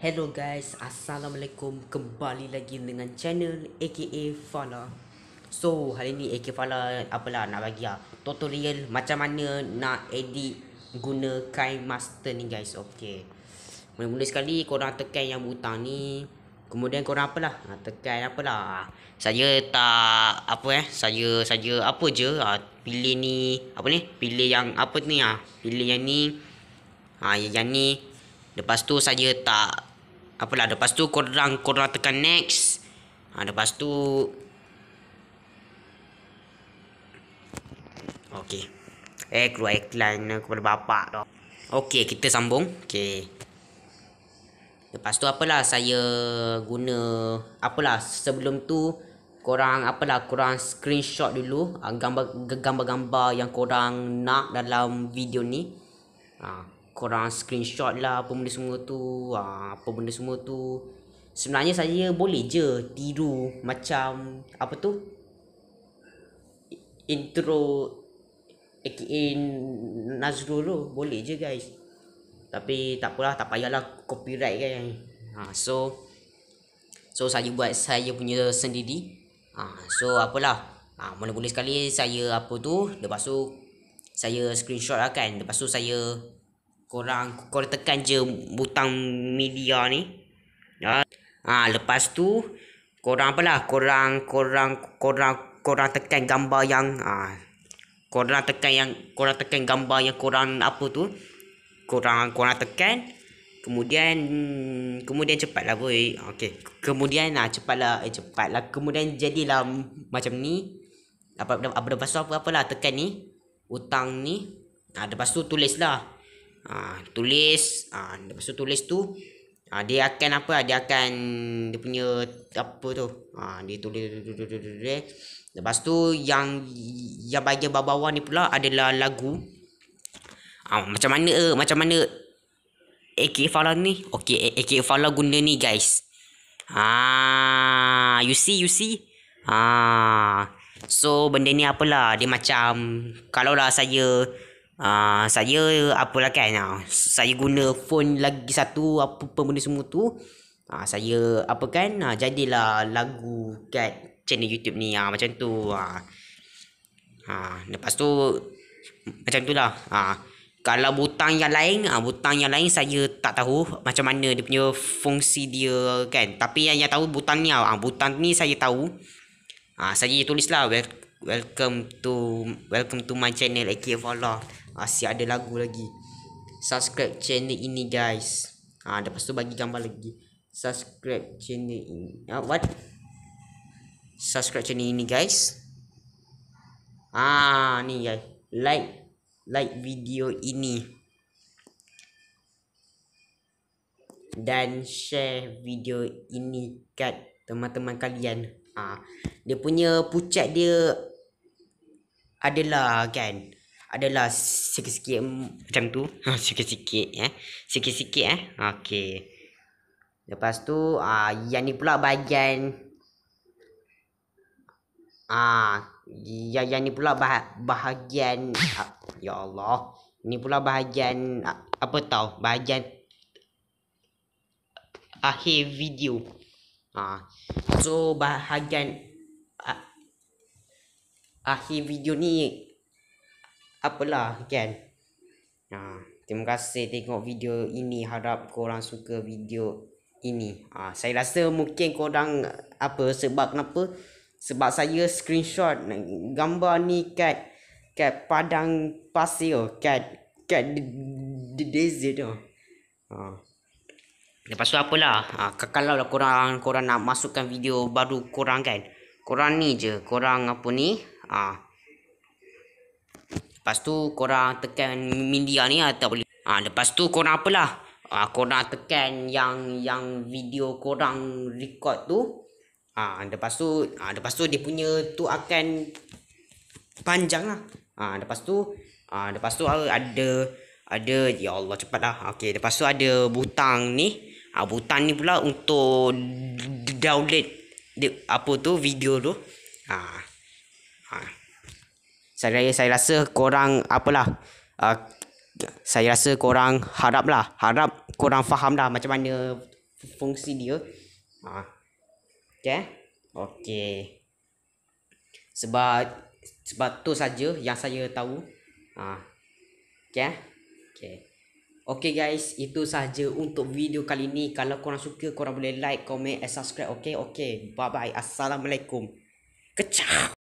Hello guys, Assalamualaikum Kembali lagi dengan channel aka Fala So, hari ni aka Fala apalah nak bagi lah Tutorial macam mana nak edit guna Kine Master ni guys Okay Mula-mula sekali korang tekan yang butang ni Kemudian korang apalah ha, Tekan apalah Saya tak Apa eh Saya saya apa je ha, Pilih ni Apa ni Pilih yang apa ni ha? Pilih yang ni ha, Yang ni Lepas tu saya tak apalah lepas tu korang korang tekan next ha, lepas tu ok eh keluar iklan kepada bapak tu ok kita sambung ok lepas tu apalah saya guna apalah sebelum tu korang apalah korang screenshot dulu ah, gambar-gambar yang korang nak dalam video ni haa ah korang screenshot lah apa benda semua tu ah, apa benda semua tu sebenarnya saya boleh je tiru macam apa tu intro aka Nazrul tu boleh je guys tapi tak apalah tak payahlah copyright kan ha, so so saya buat saya punya sendiri ha, so apalah ha, mana boleh sekali saya apa tu lepas tu saya screenshot lah kan lepas tu saya korang korang tekan je butang media ni. Ya. Ha, lepas tu korang apa lah? Korang korang korang korang tekan gambar yang ha, korang tekan yang korang tekan gambar yang korang apa tu? Korang korang tekan Kemudian kemudian cepatlah boy. Okey. Kemudian ah cepatlah eh cepatlah. Kemudian jadilah macam ni. Apa apa pasal apa apa lah tekan ni. Utang ni. Ah ha, pasal tu tulislah ha, tulis ha, lepas tu tulis tu ha, dia akan apa dia akan dia punya apa tu ha, dia tulis lepas tu yang yang bahagian bawah-bawah ni pula adalah lagu ha, macam mana macam mana AK Fala ni okey AK Fala guna ni guys ha you see you see ah so benda ni apalah dia macam kalau lah saya Uh, saya apalah kan uh, saya guna phone lagi satu apa pun benda semua tu uh, saya apa kan uh, jadilah lagu kat channel YouTube ni uh, macam tu uh. Uh, lepas tu macam tu lah uh, kalau butang yang lain uh, butang yang lain saya tak tahu macam mana dia punya fungsi dia kan tapi yang, yang tahu butang ni uh, butang ni saya tahu uh, saya tulis lah Welcome to welcome to my channel Aki of Allah. Masih ada lagu lagi Subscribe channel ini guys Ha, lepas tu bagi gambar lagi Subscribe channel ini uh, What? Subscribe channel ini guys Ah ni guys Like Like video ini Dan share video ini Kat teman-teman kalian Ah, ha, Dia punya pucat dia Adalah kan adalah sikit-sikit macam tu. Ha, sikit-sikit eh. Sikit-sikit eh. Okey. Lepas tu ah uh, yang ni pula bahagian ah uh, ya yang ni pula bah, bahagian uh, ya Allah. Ni pula bahagian uh, apa tahu? Bahagian akhir video. Ah. Uh, so bahagian uh, akhir video ni apalah kan ha, terima kasih tengok video ini harap korang suka video ini ha, saya rasa mungkin korang apa sebab kenapa sebab saya screenshot gambar ni kat kat padang pasir kat kat the desert tu ha. lepas tu apalah ha, kalau lah korang korang nak masukkan video baru korang kan korang ni je korang apa ni ha, Lepas tu korang tekan media ni lah, tak boleh. Ha, lepas tu korang apalah. Ha, korang tekan yang yang video korang record tu. Ha, lepas tu ha, lepas tu dia punya tu akan panjang lah. Ha, lepas tu ha, lepas tu ada ada ya Allah cepatlah. Okey, lepas tu ada butang ni. Ha, butang ni pula untuk download dia apa tu video tu. Ah saya saya rasa korang apalah uh, saya rasa korang harap lah harap korang faham lah macam mana fungsi dia ha. okay eh? okay sebab sebab tu saja yang saya tahu ha. okay eh? okay Okay guys, itu sahaja untuk video kali ni. Kalau korang suka, korang boleh like, komen, and subscribe. Okay, okay. Bye-bye. Assalamualaikum. Kecah!